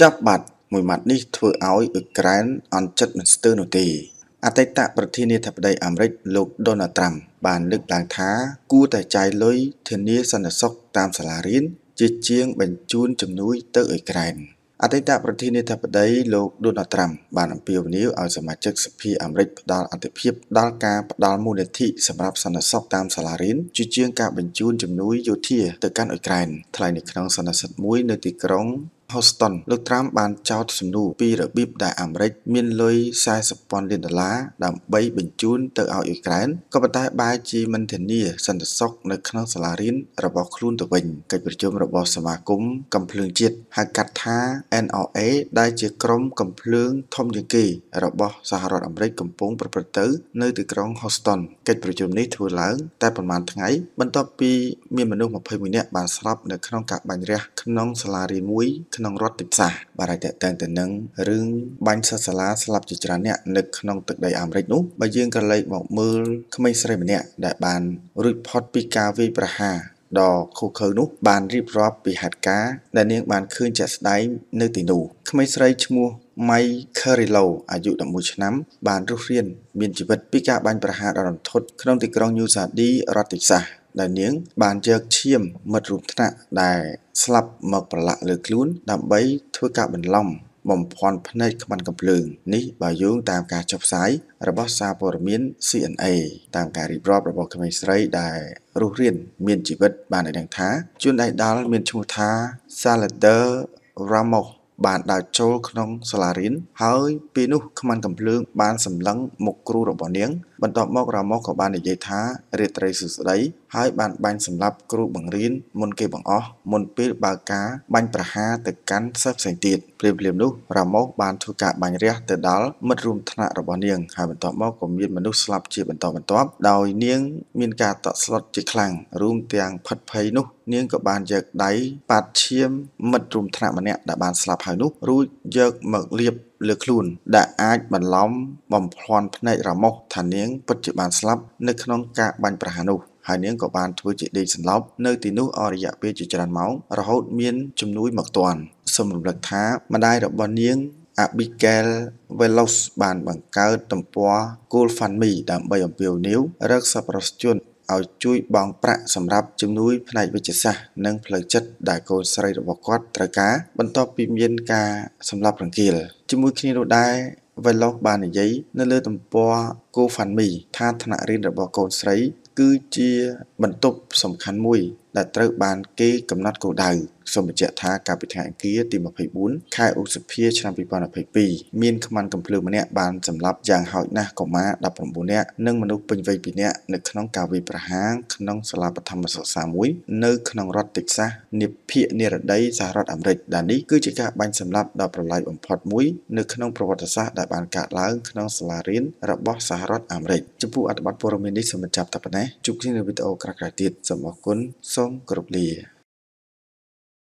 ចាប់បាត់មួយម៉ាត់នេះធ្វើឲ្យអ៊ុក្រែនអន់ចិត្តមិនស្ទើរនោះទេអតីតប្រធានាធិបតីអាមេរិកលោកដូណាល់ត្រាំបានលើកឡើងថាគួរតែចាយលុយធានាសន្តិសុខតាមសាលារៀនជាជាងបញ្ជូនជំនួយទៅអ៊ុក្រែនអតីតប្រធានាធិបតីលោកដូណាល់ត្រាំបានអំពាវនាវឲ្យសមាជិកសភាអាមេរិកផ្ដល់អតិភិបដល់ការផ្ដល់មូលនិធិសម្រាប់សន្តិសុខតាមសាលារៀនជាជាងការបញ្ជូនជំនួយយោធាទៅកាន់អ៊ុក្រែនថ្លែងនៅក្នុងសន្និសីទមួយនៅទីក្រុង Houston លោកត្រាំបានចោទសំណួរពីរបៀបដែលអាមេរិកមានលុយ40,000លានដុល្លារដើម្បីបញ្ជូនទៅឲ្យអ៊ុយក្រែនក៏ប៉ុន្តែបែរជាមិនធានាសន្តិសុខនៅក្នុងសាលារៀនរបស់ខ្លួនទៅវិញកិច្ចប្រជុំរបស់សមាគមកំភ្លើងជាតិហៅកាត់ថា NRA ដែលជាក្រុមកំភ្លើងធំជាងគេរបស់សហរដ្ឋអាមេរិកកំពុង ប្រព្រឹត្តទៅនៅទីក្រុង Houston កិច្ចប្រជុំនេះធ្វើឡើងតែប្រហែលថ្ងៃបន្ទាប់ពីមានមនុស្ស21នាក់បានស្លាប់នៅក្នុងការបាញ់រះក្នុងសាលារៀនមួយក្នុងរដ្ឋសាសបារាយតេតេនទៅនឹងរឿងបាញ់សិស្សសាលាស្លាប់ជាច្រើនអ្នកនៅក្នុងទឹកដីអាមេរិកនោះបើយើងក៏លេចមកមើលក្មេងស្រីម្នាក់ដែលបានរួចផុតពីការវាយប្រហារដ៏ខូខើនោះបានរៀបរាប់ពីហេតុការណ៍ដែលនាងបានឃើញជាក់ស្ដែងនៅទីនោះក្មេងស្រីឈ្មោះ Mike Carillo អាយុ11ឆ្នាំបានរស់រានមានជីវិតពីការបាញ់ប្រហារដ៏រន្ធត់ក្នុងទីក្រុង New Jersey រដ្ឋ texas ដែលនាង បានយកឈាមមិត្តរួមថ្នាក់ដែលស្លាប់មកប្រឡាក់លើខ្លួនដើម្បីធ្វើការបន្លំ បំភាន់ភ្នែកខ្មាន់កំភ្លើង នេះបើយោងតាមការចុះផ្សាយរបស់សារព័ត៌មាន CNA តាមការរៀបរាប់របស់ក្មេងស្រី ដែលរស់រៀនមានជីវិតបានឲ្យដឹងថាជួនដៃដល់មានឈ្មោះថា Salader Ramos បានដើរចូលក្នុងសាលារៀនហើយពេលនោះខ្មាន់កំភ្លើងបានសម្លឹងមុខគ្រូរបស់នាង បន្ទាប់មករ៉ាម៉ូសក៏បាននិយាយថារាត្រីសួស្តីហើយបានបាញ់សម្លាប់គ្រូបង្រៀនមុនគេបង្អស់មុនពេលបើកការបាញ់ប្រហារទៅកាន់សិស្សផ្សេងទៀតព្រមព្រៀងនោះរ៉ាម៉ូសបានធ្វើការបាញ់រះទៅដល់មិត្តរួមថ្នាក់របស់នាង ហើយបន្ទាប់មកក៏មានមនុស្សស្លាប់ជាបន្តបន្ទាប់ ដោយនាងមានការតក់ស្លុតជាខ្លាំងរួមទាំងផិតភ័យនោះ នាងក៏បានយកដៃប៉ាត់ឈាមមិត្តរួមថ្នាក់ម្នាក់ដែលបានស្លាប់ហើយនោះរួចយកមកលាប លើខ្លួនដែលអាចបន្លំ បំភ្លន់ភ្នែករ៉ាម៉ូសថានាងពិតជាបានស្លាប់នៅក្នុងការបាញ់ប្រហារនោះហើយនាងក៏បានធ្វើជាដេកសន្លប់នៅទីនោះអស់រយៈពេលជាច្រើនម៉ោងរហូត មានជំនួយមកទាន់សូមរំលឹកថា ម្ដាយរបស់នាង Abigail Velos បានបង្កើតទំព័រ GoFundMe ដើម្បីអំពាវនាវរកសប្បុរសជនឲ្យជួយបង់ប្រាក់សម្រាប់ជំនួយផ្នែកវិទ្យាសាស្ត្រនិងផ្លូវចិត្តដែលកូនស្រីរបស់គាត់ត្រូវការបន្ទាប់ពីមានការសម្លាប់រង្គាលជាមួយគ្នានោះដែរ Velos បាននិយាយនៅលើទំព័រ GoFundMe ថាថ្នាក់រៀនរបស់កូនស្រីគឺជាបន្ទប់សំខាន់មួយដែលត្រូវបានគេកំណត់គោលដៅ។សូមបញ្ជាក់ថាកាលពីថ្ងៃអង្គារទី24ខែឧសភាឆ្នាំ2022មានខ្មាន់កំភ្លើងម្នាក់បានសម្លាប់យ៉ាងហោចណាស់កុមារ19នាក់និងមនុស្សពេញវ័យ2នាក់នៅក្នុងការវាយប្រហារក្នុងសាលាបឋមសិក្សាមួយនៅក្នុងរដ្ឋតិចសាសនាភាគនិរដីសហរដ្ឋអាមេរិកដែលនេះគឺជាការបាញ់សម្លាប់ដ៏ប្រឡាយបំផុតមួយនៅក្នុងប្រវត្តិសាស្ត្រដែលបានកើតឡើងក្នុងសាលារៀនរបស់សហរដ្ឋអាមេរិកចំពោះអត្ថបទព័ត៌មាននេះសូមបញ្ចប់តែប៉ុណ្ណេះជួបគ្នានៅវីដេអូក្រោយៗទៀតសូមអរគុណសូមគោរពលា